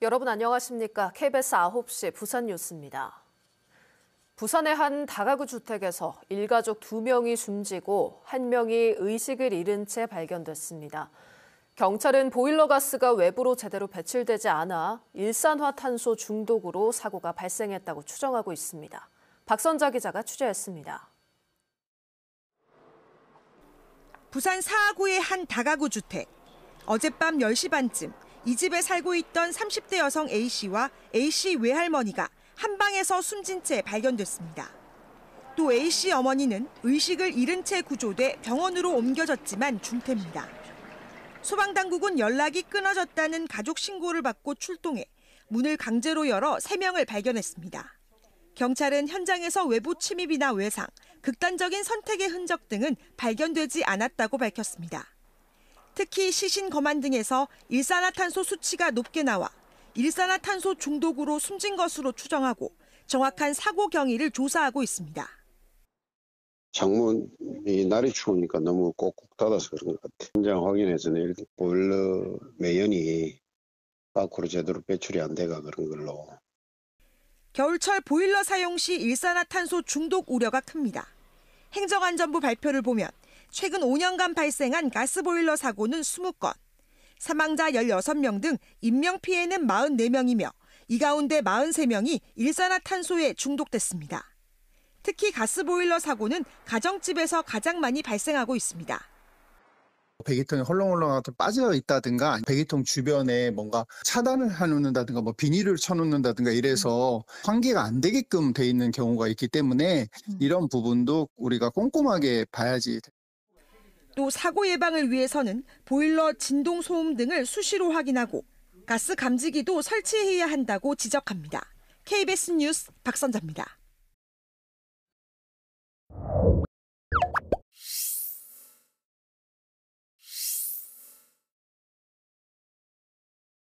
여러분 안녕하십니까? KBS 9시 부산 뉴스입니다. 부산의 한 다가구 주택에서 일가족 2명이 숨지고 1명이 의식을 잃은 채 발견됐습니다. 경찰은 보일러 가스가 외부로 제대로 배출되지 않아 일산화탄소 중독으로 사고가 발생했다고 추정하고 있습니다. 박선자 기자가 취재했습니다. 부산 사하구의 한 다가구 주택. 어젯밤 10시 반쯤 이 집에 살고 있던 30대 여성 A씨와 A씨 외할머니가 한 방에서 숨진 채 발견됐습니다. 또 A씨 어머니는 의식을 잃은 채 구조돼 병원으로 옮겨졌지만 중태입니다. 소방당국은 연락이 끊어졌다는 가족 신고를 받고 출동해 문을 강제로 열어 3명을 발견했습니다. 경찰은 현장에서 외부 침입이나 외상, 극단적인 선택의 흔적 등은 발견되지 않았다고 밝혔습니다. 특히 시신 검안 등에서 일산화탄소 수치가 높게 나와 일산화탄소 중독으로 숨진 것으로 추정하고 정확한 사고 경위를 조사하고 있습니다. 창문이 날이 추우니까 너무 꼭꼭 닫아서 그런 것같아 현장 확인해서는 이렇게 보일러 매연이 밖으로 제대로 배출이 안 돼가 그런 걸로. 겨울철 보일러 사용 시 일산화탄소 중독 우려가 큽니다. 행정안전부 발표를 보면 최근 5년간 발생한 가스보일러 사고는 20건, 사망자 16명 등 인명피해는 44명이며 이 가운데 43명이 일산화탄소에 중독됐습니다. 특히 가스보일러 사고는 가정집에서 가장 많이 발생하고 있습니다. 배기통이 헐렁헐렁 빠져 있다든가 배기통 주변에 뭔가 차단을 해놓는다든가 뭐 비닐을 쳐놓는다든가 이래서 환기가 안 되게끔 돼 있는 경우가 있기 때문에 음. 이런 부분도 우리가 꼼꼼하게 봐야지. 또 사고 예방을 위해서는 보일러 진동 소음 등을 수시로 확인하고 가스 감지기도 설치해야 한다고 지적합니다. KBS 뉴스 박선자입니다.